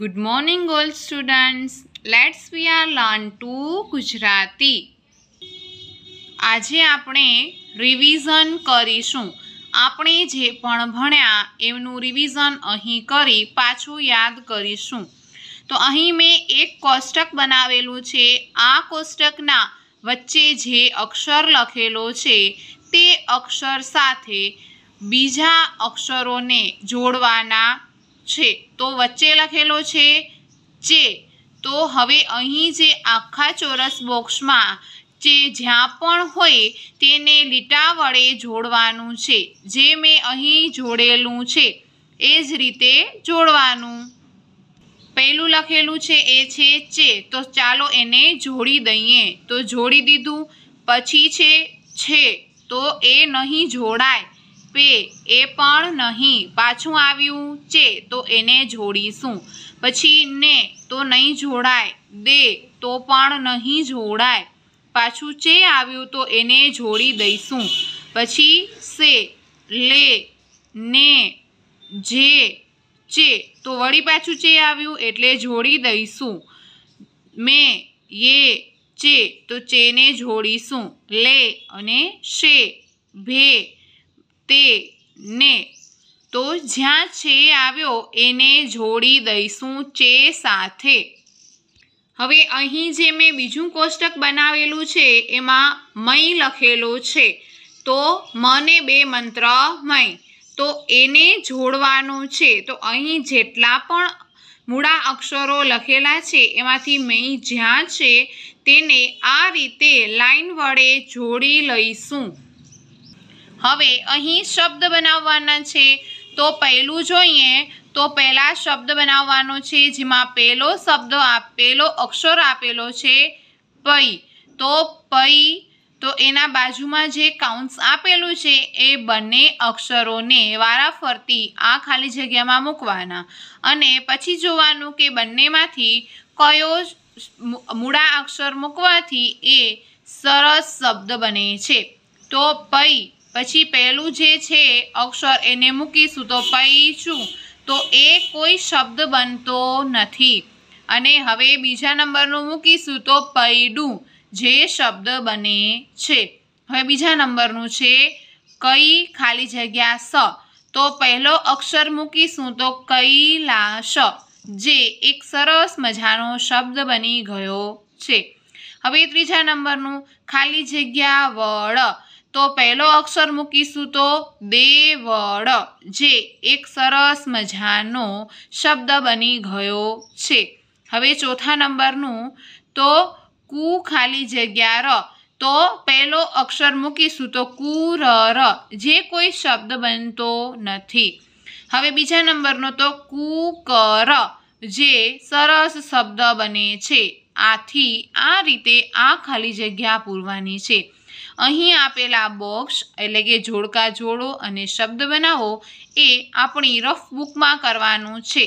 good morning all students let's we are learn to Gujarati આજે આપણે revision કરીશું આપણે જે પણ ભણ્યા એમનું રિવિઝન અહીં કરી પાછું યાદ કરીશું તો અહીં મેં એક કોષ્ટક બનાવેલું છે આ કોષ્ટકના વચ્ચે જે અક્ષર લખેલો છે તે અક્ષર સાથે બીજા અક્ષરોને જોડવાના છે તો વચ્ચે લખેલો છે ચે તો હવે અહીં જે આખા ચોરસ બોક્સમાં જે જ્યાં પણ હોય તેને લીટા વડે જોડવાનું છે જે મેં અહીં જોડેલું છે એ જ રીતે જોડવાનું પહેલું લખેલું છે એ છે ચે તો ચાલો એને જોડી દઈએ તો જોડી દીધું પછી છે છે તો એ નહીં જોડાય પે એ પણ નહીં પાછું આવ્યું ચે તો એને જોડીશું પછી ને તો નહીં જોડાય દે તો પણ નહીં જોડાય પાછું ચે આવ્યું તો એને જોડી દઈશું પછી સે લે ને જે ચે તો વળી પાછું ચે આવ્યું એટલે જોડી દઈશું મે યે ચે તો ચેને જોડીશું લે અને શે ભે તે ને તો જ્યાં છે આવ્યો એને જોડી દઈશું ચે સાથે હવે અહીં જે મેં બીજું કોષ્ટક બનાવેલું છે એમાં મય લખેલું છે તો મને બે મંત્ર મય તો એને જોડવાનું છે તો અહીં જેટલા પણ મૂળા અક્ષરો લખેલા છે એમાંથી મેં જ્યાં છે તેને આ રીતે લાઈન વડે જોડી લઈશું હવે અહીં શબ્દ બનાવવાના છે તો પહેલું જોઈએ તો પહેલાં શબ્દ બનાવવાનો છે જેમાં પહેલો શબ્દ આપેલો અક્ષર આપેલો છે પૈ તો પૈ તો એના બાજુમાં જે કાઉન્ટ્સ આપેલું છે એ બંને અક્ષરોને વારાફરતી આ ખાલી જગ્યામાં મૂકવાના અને પછી જોવાનું કે બંનેમાંથી કયો મૂળા અક્ષર મૂકવાથી એ સરસ શબ્દ બને છે તો પૈ પછી પહેલું જે છે અક્ષર એને મૂકીશું તો પૈચું તો એ કોઈ શબ્દ બનતો નથી અને હવે બીજા નંબરનું મૂકીશું તો પૈડું જે શબ્દ બને છે હવે બીજા નંબરનું છે કઈ ખાલી જગ્યા સ તો પહેલો અક્ષર મૂકીશું તો કૈલાશ જે એક સરસ મજાનો શબ્દ બની ગયો છે હવે ત્રીજા નંબરનું ખાલી જગ્યા વળ તો પહેલો અક્ષર મૂકીશું તો દેવળ જે એક સરસ મજાનો શબ્દ બની ગયો છે હવે ચોથા નંબરનું તો કુ ખાલી જગ્યા ર તો પહેલો અક્ષર મૂકીશું તો કુ ર જે કોઈ શબ્દ બનતો નથી હવે બીજા નંબરનો તો કુ કર જે સરસ શબ્દ બને છે આથી આ રીતે આ ખાલી જગ્યા પૂરવાની છે અહીં આપેલા બોક્સ એટલે કે જોડકા જોડો અને શબ્દ બનાવો એ આપણી રફ બુકમાં કરવાનું છે